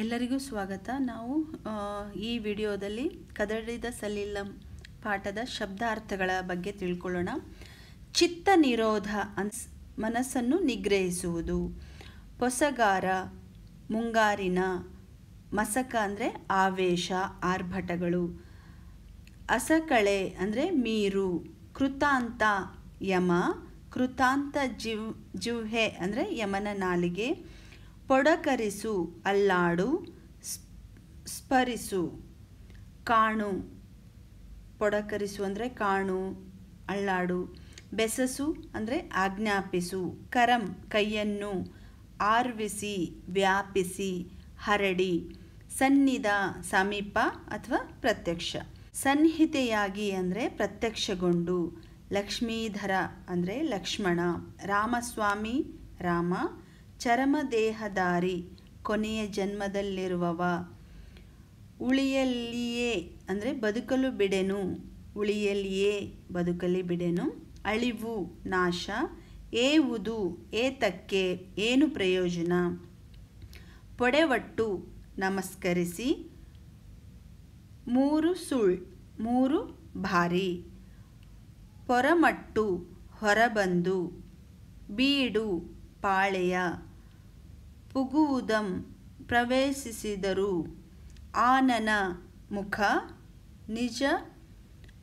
ಎಲ್ಲರಿಗೂ ಸ್ವಾಗತ ನಾವು ಈ ವಿಡಿಯೋದಲ್ಲಿ ಕದಡಿದ ಸಲಿಲ್ಲಂ ಪಾಠದ ಶಬ್ದಾರ್ಥಗಳ ಬಗ್ಗೆ ತಿಳ್ಕೊಳ್ಳೋಣ ಚಿತ್ತ ನಿರೋಧ ಅನ್ಸ್ ಮನಸ್ಸನ್ನು ನಿಗ್ರಹಿಸುವುದು ಹೊಸಗಾರ ಮುಂಗಾರಿನ ಮಸಕ ಅಂದರೆ ಆವೇಶ ಆರ್ಭಟಗಳು ಅಸಕಳೆ ಅಂದರೆ ಮೀರು ಕೃತಾಂತ ಯಮ ಕೃತಾಂತ ಜಿವ್ ಜುಹೆ ಅಂದರೆ ಯಮನ ನಾಲಿಗೆ ಪೊಡಕರಿಸು ಅಲ್ಲಾಡು ಸ್ಪರಿಸು ಕಾಣು ಪೊಡಕರಿಸು ಅಂದರೆ ಕಾಣು ಅಲ್ಲಾಡು ಬೆಸಸು ಅಂದರೆ ಆಜ್ಞಾಪಿಸು ಕರಂ ಕೈಯನ್ನು ಆರ್ವಿಸಿ ವ್ಯಾಪಿಸಿ ಹರಡಿ ಸನ್ನಿಧ ಸಮೀಪ ಅಥವಾ ಪ್ರತ್ಯಕ್ಷ ಸಂಹಿತೆಯಾಗಿ ಅಂದರೆ ಪ್ರತ್ಯಕ್ಷಗೊಂಡು ಲಕ್ಷ್ಮೀಧರ ಅಂದರೆ ಲಕ್ಷ್ಮಣ ರಾಮಸ್ವಾಮಿ ರಾಮ ಚರಮದೇಹಧಾರಿ ಕೊನೆಯ ಜನ್ಮದಲ್ಲಿರುವವ ಉಳಿಯಲ್ಲಿಯೇ ಅಂದರೆ ಬದುಕಲು ಬಿಡೆನು ಉಳಿಯಲ್ಲಿಯೇ ಬದುಕಲಿ ಬಿಡೆನು ಅಳಿವು ನಾಶ ಏವುದು ಏತಕ್ಕೆ ಏನು ಪ್ರಯೋಜನ ಪೊಡೆವಟ್ಟು ನಮಸ್ಕರಿಸಿ ಮೂರು ಸುಳ್ ಮೂರು ಭಾರಿ ಪೊರಮಟ್ಟು ಹೊರಬಂದು ಬೀಡು ಪಾಳೆಯ ಪುಗುವುದಂ ಪ್ರವೇಶಿಸಿದರು ಆನನ ಮುಖ ನಿಜ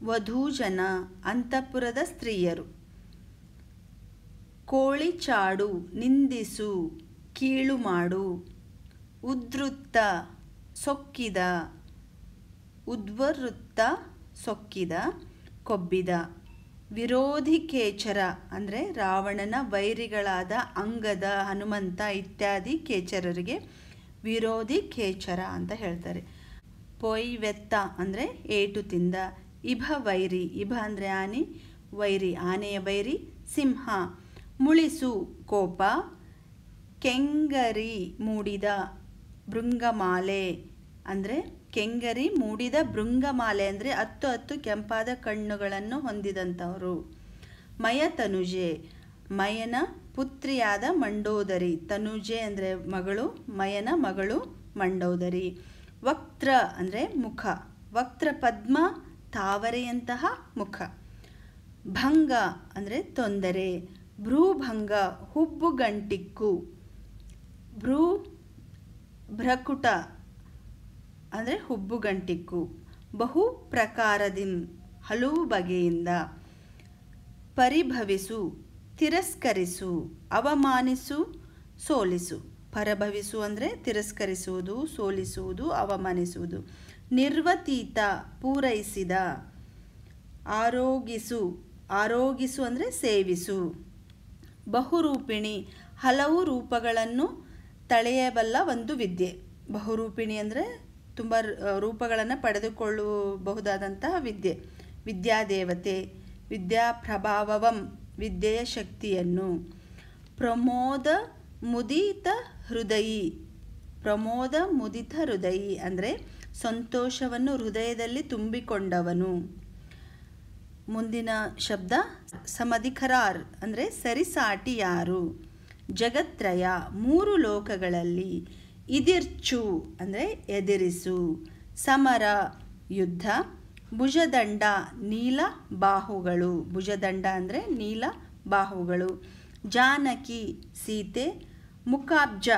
ವಧೂಜನ ಅಂತಃಪುರದ ಸ್ತ್ರೀಯರು ಕೋಳಿಚಾಡು ನಿಂದಿಸು ಕೀಳು ಮಾಡು ಉದ್ರುತ್ತ ಸೊಕ್ಕಿದ ಉದ್ವೃತ್ತ ಸೊಕ್ಕಿದ ಕೊಬ್ಬಿದ ವಿರೋಧಿ ಕೇಚರ ಅಂದರೆ ರಾವಣನ ವೈರಿಗಳಾದ ಅಂಗದ ಹನುಮಂತ ಇತ್ಯಾದಿ ಕೇಚರರಿಗೆ ವಿರೋಧಿ ಕೇಚರ ಅಂತ ಹೇಳ್ತಾರೆ ಪೊಯ್ ವೆತ್ತ ಅಂದರೆ ಏಟು ತಿಂದ ಇಭ ವೈರಿ ಇಭ ಅಂದರೆ ಆನೆ ವೈರಿ ಆನೆಯ ವೈರಿ ಸಿಂಹ ಮುಳಿಸು ಕೋಪ ಕೆಂಗರಿ ಮೂಡಿದ ಭೃಂಗಮಾಲೆ ಅಂದರೆ ಕೆಂಗರಿ ಮೂಡಿದ ಭೃಂಗಮಾಲೆ ಅಂದರೆ ಹತ್ತು ಹತ್ತು ಕೆಂಪಾದ ಕಣ್ಣುಗಳನ್ನು ಹೊಂದಿದಂಥವರು ಮಯ ತನುಜೆ ಮಯನ ಪುತ್ರಿಯಾದ ಮಂಡೋದರಿ ತನುಜೆ ಅಂದರೆ ಮಗಳು ಮಯನ ಮಗಳು ಮಂಡೋದರಿ ವಕ್ತ್ರ ಅಂದರೆ ಮುಖ ವಕ್ತ್ರ ಪದ್ಮ ತಾವರೆಯಂತಹ ಮುಖ ಭಂಗ ಅಂದರೆ ತೊಂದರೆ ಭ್ರೂಭಂಗ ಗಂಟಿಕ್ಕು ಭ್ರೂ ಭ್ರಕುಟ ಅಂದರೆ ಹುಬ್ಬುಗಂಟಿಕ್ಕು ಬಹು ಪ್ರಕಾರದಿಂದ ಹಲವು ಬಗೆಯಿಂದ ಪರಿಭವಿಸು ತಿರಸ್ಕರಿಸು ಅವಮಾನಿಸು ಸೋಲಿಸು ಪರಭವಿಸು ಅಂದರೆ ತಿರಸ್ಕರಿಸುವುದು ಸೋಲಿಸುವುದು ಅವಮಾನಿಸುವುದು ನಿರ್ವತೀತ ಪೂರೈಸಿದ ಆರೋಗಿಸು ಆರೋಗಿಸು ಅಂದರೆ ಸೇವಿಸು ಬಹುರೂಪಿಣಿ ಹಲವು ರೂಪಗಳನ್ನು ತಳೆಯಬಲ್ಲ ಒಂದು ವಿದ್ಯೆ ಬಹುರೂಪಿಣಿ ಅಂದರೆ ತುಂಬ ರೂಪಗಳನ್ನು ಪಡೆದುಕೊಳ್ಳಬಹುದಾದಂತಹ ವಿದ್ಯೆ ವಿದ್ಯಾದೇವತೆ ಪ್ರಭಾವವಂ ವಿದ್ಯೆಯ ಶಕ್ತಿಯನ್ನು ಪ್ರಮೋದ ಮುದಿತ ಹೃದಯಿ ಪ್ರಮೋದ ಮುದಿತ ಹೃದಯಿ ಅಂದರೆ ಸಂತೋಷವನ್ನು ಹೃದಯದಲ್ಲಿ ತುಂಬಿಕೊಂಡವನು ಮುಂದಿನ ಶಬ್ದ ಸಮಧಿಕರಾರ್ ಅಂದರೆ ಸರಿಸಾಟಿಯಾರು ಜಗತ್ರಯ ಮೂರು ಲೋಕಗಳಲ್ಲಿ ಇದಿರ್ಚು ಅಂದರೆ ಎದಿರಿಸು ಸಮರ ಯುದ್ಧ ಭುಜದಂಡ ನೀಲ ಬಾಹುಗಳು ಭುಜದಂಡ ಅಂದರೆ ನೀಲ ಬಾಹುಗಳು ಜಾನಕಿ ಸೀತೆ ಮುಖಾಬ್ಜ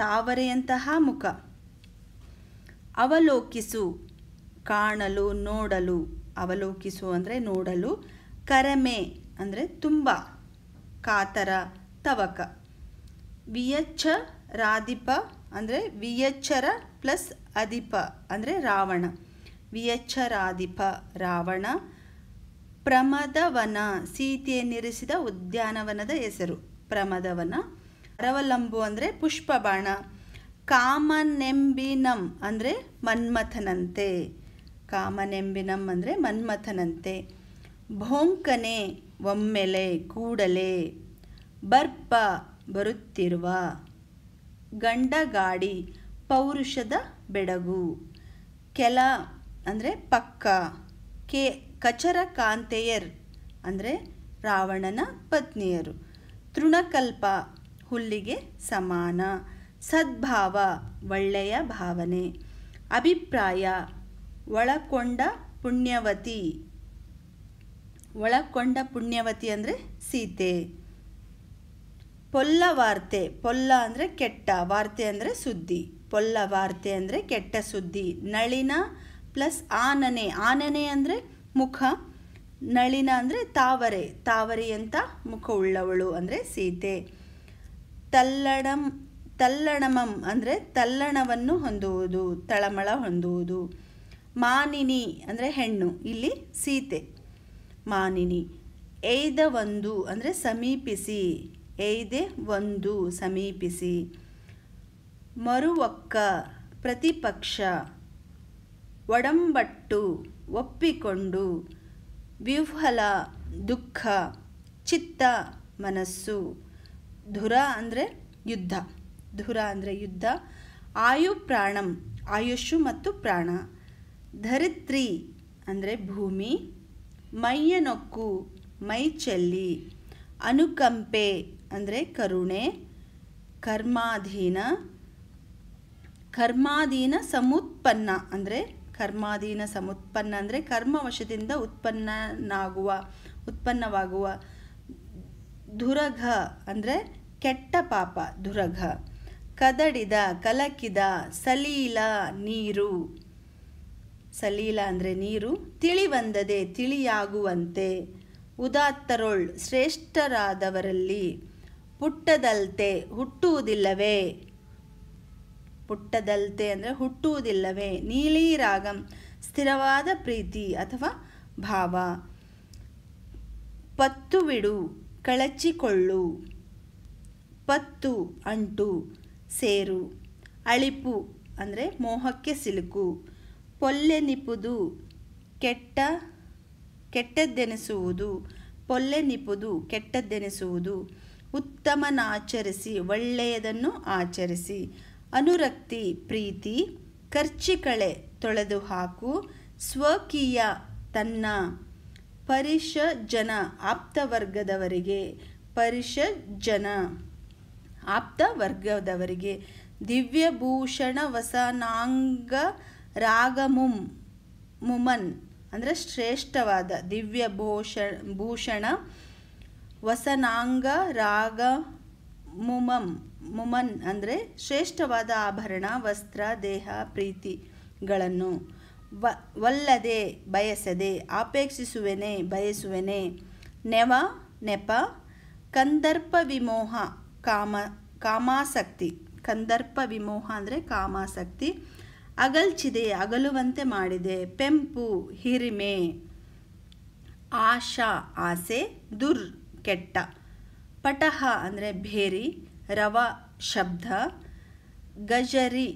ತಾವರೆಯಂತಹ ಮುಖ ಅವಲೋಕಿಸು ಕಾಣಲು ನೋಡಲು ಅವಲೋಕಿಸು ಅಂದರೆ ನೋಡಲು ಕರಮೆ ಅಂದರೆ ತುಂಬ ಕಾತರ ತವಕ ವಿಯಚ್ಛ ರಾಧಿಪ ಅಂದರೆ ವಿಯಚ್ಚರ ಪ್ಲಸ್ ಅಧಿಪ ಅಂದರೆ ರಾವಣ ವಿಯಚ್ಚರಾಧಿಪ ರಾವಣ ಪ್ರಮದವನ ಸೀತೆಯನ್ನಿರಿಸಿದ ಉದ್ಯಾನವನದ ಹೆಸರು ಪ್ರಮದವನ ಅರವಲಂಬು ಅಂದರೆ ಪುಷ್ಪಬಾಣ ಕಾಮನೆಂಬಿನಂ ಅಂದರೆ ಮನ್ಮಥನಂತೆ ಕಾಮನೆಂಬಿನಂ ಅಂದರೆ ಮನ್ಮಥನಂತೆ ಭೋಂಕನೆ ಒಮ್ಮೆಲೆ ಕೂಡಲೆ ಬರ್ಪ ಬರುತ್ತಿರುವ ಗಂಡಗಾಡಿ ಪೌರುಷದ ಬೆಡಗು ಕೆಲ ಅಂದರೆ ಪಕ್ಕ ಕೆ ಕಚರ ಕಾಂತೆಯರ್ ಅಂದರೆ ರಾವಣನ ಪತ್ನಿಯರು ತೃಣಕಲ್ಪ ಹುಲ್ಲಿಗೆ ಸಮಾನ ಸದ್ಭಾವ ಒಳ್ಳೆಯ ಭಾವನೆ ಅಭಿಪ್ರಾಯ ಒಳಕೊಂಡ ಪುಣ್ಯವತಿ ಒಳಕೊಂಡ ಪುಣ್ಯವತಿ ಅಂದರೆ ಸೀತೆ ಪೊಲ್ಲ ವಾರ್ತೆ ಪೊಲ್ಲ ಅಂದರೆ ಕೆಟ್ಟ ವಾರ್ತೆ ಅಂದರೆ ಸುದ್ದಿ ಪೊಲ್ಲ ವಾರ್ತೆ ಅಂದರೆ ಕೆಟ್ಟ ಸುದ್ದಿ ನಳಿನ ಪ್ಲಸ್ ಆನನೆ ಆನನೆ ಅಂದರೆ ಮುಖ ನಳಿನ ಅಂದರೆ ತಾವರೆ ತಾವರಿ ಅಂತ ಮುಖವುಳ್ಳವಳು ಅಂದರೆ ಸೀತೆ ತಲ್ಲಣಂ ತಲ್ಲಣಮಂ ಅಂದರೆ ತಲ್ಲಣವನ್ನು ಹೊಂದುವುದು ತಳಮಳ ಹೊಂದುವುದು ಮಾನಿನಿ ಅಂದರೆ ಹೆಣ್ಣು ಇಲ್ಲಿ ಸೀತೆ ಮಾನಿನಿ ಒಂದು ಅಂದರೆ ಸಮೀಪಿಸಿ ಎಯ್ದೆ ಒಂದು ಸಮೀಪಿಸಿ ಮರುವಕ್ಕ ಪ್ರತಿಪಕ್ಷ ಒಡಂಬಟ್ಟು ಒಪ್ಪಿಕೊಂಡು ವಿಹ್ವಲ ದುಃಖ ಚಿತ್ತ ಮನಸ್ಸು ಧುರ ಅಂದರೆ ಯುದ್ಧ ಧುರ ಅಂದರೆ ಯುದ್ಧ ಆಯು ಪ್ರಾಣಂ ಆಯುಷು ಮತ್ತು ಪ್ರಾಣ ಧರಿತ್ರಿ ಅಂದರೆ ಭೂಮಿ ಮೈಯ ನೊಕ್ಕು ಮೈ ಚೆಲ್ಲಿ ಅನುಕಂಪೆ ಅಂದರೆ ಕರುಣೆ ಕರ್ಮಾಧೀನ ಕರ್ಮಾಧೀನ ಸಮುತ್ಪನ್ನ ಅಂದರೆ ಕರ್ಮಾಧೀನ ಸಮುತ್ಪನ್ನ ಅಂದರೆ ಕರ್ಮವಶದಿಂದ ಉತ್ಪನ್ನನಾಗುವ ಉತ್ಪನ್ನವಾಗುವ ದುರಘ ಅಂದರೆ ಕೆಟ್ಟ ಪಾಪ ದುರಘ ಕದಡಿದ ಕಲಕಿದ ಸಲೀಲ ನೀರು ಸಲೀಲ ಅಂದರೆ ನೀರು ತಿಳಿವಂದದೆ ತಿಳಿಯಾಗುವಂತೆ ಉದಾತ್ತರೊಳ್ ಶ್ರೇಷ್ಠರಾದವರಲ್ಲಿ ಪುಟ್ಟದಲ್ತೆ ಹುಟ್ಟುವುದಿಲ್ಲವೇ ಪುಟ್ಟದಲ್ತೆ ಅಂದರೆ ಹುಟ್ಟುವುದಿಲ್ಲವೇ ನೀಲಿ ರಾಗಂ ಸ್ಥಿರವಾದ ಪ್ರೀತಿ ಅಥವಾ ಭಾವ ಪತ್ತು ಬಿಡು ಕಳಚಿಕೊಳ್ಳು ಪತ್ತು ಅಂಟು ಸೇರು ಅಳಿಪು ಅಂದರೆ ಮೋಹಕ್ಕೆ ಸಿಲುಕು ಪೊಲ್ಲೆ ನಿಪುದು ಕೆಟ್ಟ ಕೆಟ್ಟದ್ದೆನಿಸುವುದು ಪೊಲ್ಲೆ ನಿಪುದು ಕೆಟ್ಟದ್ದೆನಿಸುವುದು ಉತ್ತಮನಾಚರಿಸಿ ಒಳ್ಳೆಯದನ್ನು ಆಚರಿಸಿ ಅನುರಕ್ತಿ ಪ್ರೀತಿ ಖರ್ಚಿಕಳೆ ತೊಳೆದು ಹಾಕು ಸ್ವಕೀಯ ತನ್ನ ಪರಿಷ ಜನ ಆಪ್ತವರ್ಗದವರಿಗೆ ಪರಿಷ ಜನ ಆಪ್ತ ವರ್ಗದವರಿಗೆ ದಿವ್ಯಭೂಷಣ ವಸನಾಂಗ ರಾಗಮುಂ ಮುಮನ್ ಅಂದರೆ ಶ್ರೇಷ್ಠವಾದ ದಿವ್ಯ ಭೂಷಣ ಭೂಷಣ ವಸನಾಂಗ ರಾಗ ಮುಮಂ ಮುಮನ್ ಅಂದರೆ ಶ್ರೇಷ್ಠವಾದ ಆಭರಣ ವಸ್ತ್ರ ದೇಹ ಪ್ರೀತಿಗಳನ್ನು ವಲ್ಲದೆ ಬಯಸದೆ ಆಪೇಕ್ಷಿಸುವೆನೆ ಬಯಸುವೆನೆ ನೆವ ನೆಪ ಕಂದರ್ಪ ವಿಮೋಹ ಕಾಮ ಕಾಮಾಸಕ್ತಿ ಕಂದರ್ಪ ವಿಮೋಹ ಅಂದರೆ ಕಾಮಾಸಕ್ತಿ ಅಗಲ್ಚಿದೆ ಅಗಲುವಂತೆ ಮಾಡಿದೆ ಪೆಂಪು ಹಿರಿಮೆ ಆಶಾ ಆಸೆ ದುರ್ ಕೆಟ್ಟ ಪಟಹ ಅಂದರೆ ಭೇರಿ ರವ ಶಬ್ದ ಗಜರಿ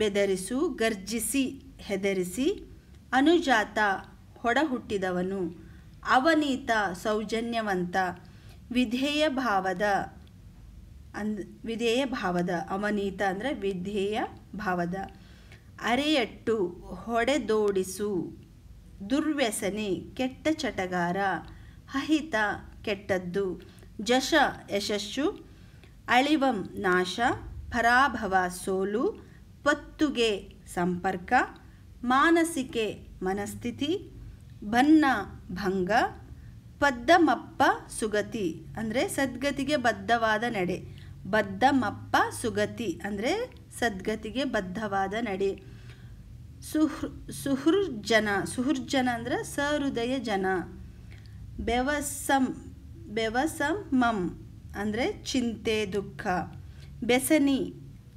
ಬೆದರಿಸು ಗರ್ಜಿಸಿ ಹೆದರಿಸಿ ಅನುಜಾತ ಹುಟ್ಟಿದವನು ಅವನೀತ ಸೌಜನ್ಯವಂತ ವಿಧೇಯ ಭಾವದ ಅಂದ್ ವಿಧೇಯ ಭಾವದ ಅವನೀತ ಅಂದರೆ ವಿಧೇಯ ಭಾವದ ಅರೆಯಟ್ಟು ಹೊಡೆದೋಡಿಸು ದುರ್ವ್ಯಸನೆ ಕೆಟ್ಟ ಚಟಗಾರ ಹಹಿತ ಕೆಟ್ಟದ್ದು ಜಶ ಯಶಸ್ಸು ಅಳಿವಂ ನಾಶ ಪರಾಭವ ಸೋಲು ಪತ್ತುಗೆ ಸಂಪರ್ಕ ಮಾನಸಿಕೆ ಮನಸ್ಥಿತಿ ಭನ್ನ ಭಂಗ ಬದ್ಧಮಪ್ಪ ಸುಗತಿ ಅಂದರೆ ಸದ್ಗತಿಗೆ ಬದ್ಧವಾದ ನಡೆ ಬದ್ಧಮಪ್ಪ ಸುಗತಿ ಅಂದರೆ ಸದ್ಗತಿಗೆ ಬದ್ಧವಾದ ನಡೆ ಸುಹೃ ಸುಹೃಜನ ಸುಹೃಜನ ಅಂದರೆ ಸಹೃದಯ ಜನ ಬೆವಸಂ ಬೆವಸಂ ಮಂ ಅಂದರೆ ಚಿಂತೆ ದುಃಖ ಬೆಸನಿ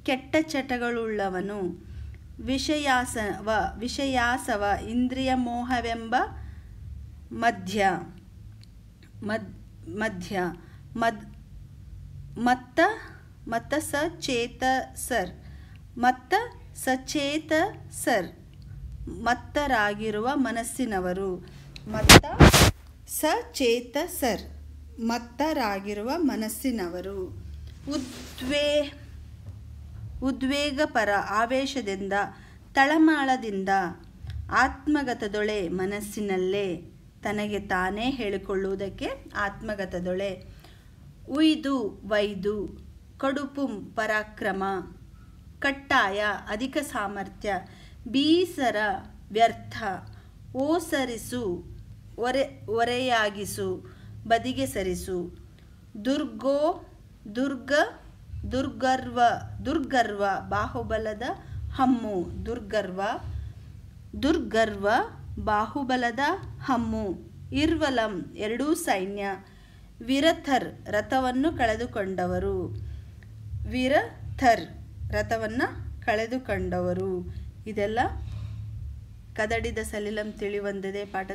ಕೆಟ್ಟ ಚಟಗಳುಳ್ಳವನು ವಿಷಯಾಸವ ವಿಷಯಾಸವ ಇಂದ್ರಿಯ ಮೋಹವೆಂಬ ಮಧ್ಯ ಮದ್ ಮಧ್ಯ ಮದ್ ಮತ್ತ ಮತ್ತ ಸಚೇತ ಸರ್ ಮತ್ತ ಸಚೇತ ಸರ್ ಮತ್ತರಾಗಿರುವ ಮನಸ್ಸಿನವರು ಮತ್ತ ಸಚೇತ ಸರ್ ಮತ್ತರಾಗಿರುವ ಮನಸ್ಸಿನವರು ಉದ್ವೇ ಉದ್ವೇಗಪರ ಆವೇಶದಿಂದ ತಳಮಾಳದಿಂದ ಆತ್ಮಗತದೊಳೆ ಮನಸ್ಸಿನಲ್ಲೇ ತನಗೆ ತಾನೇ ಹೇಳಿಕೊಳ್ಳುವುದಕ್ಕೆ ಆತ್ಮಗತದೊಳೆ ಉಯ್ದು ವೈದು ಕಡುಪುಂ ಪರಾಕ್ರಮ ಕಟ್ಟಾಯ ಅಧಿಕ ಸಾಮರ್ಥ್ಯ ಬೀಸರ ವ್ಯರ್ಥ ಓಸರಿಸು ಒರೆ ಒರೆಯಾಗಿಸು ಬದಿಗೆ ಸರಿಸು ದುರ್ಗೋ ದುರ್ಗ ದುರ್ಗರ್ವ ದುರ್ಗರ್ವ ಬಾಹುಬಲದ ಹಮ್ಮು ದುರ್ಗರ್ವ ದುರ್ಗರ್ವ ಬಾಹುಬಲದ ಹಮ್ಮು ಇರ್ವಲಂ ಎರಡೂ ಸೈನ್ಯ ವಿರಥರ್ ರಥವನ್ನು ಕಳೆದುಕೊಂಡವರು ವಿರಥರ್ ರಥವನ್ನು ಕಳೆದುಕೊಂಡವರು ಇದೆಲ್ಲ ಕದಡಿದ ಸಲಿಲಂ ತಿಳಿವಂದಿದೆ ಪಾಠ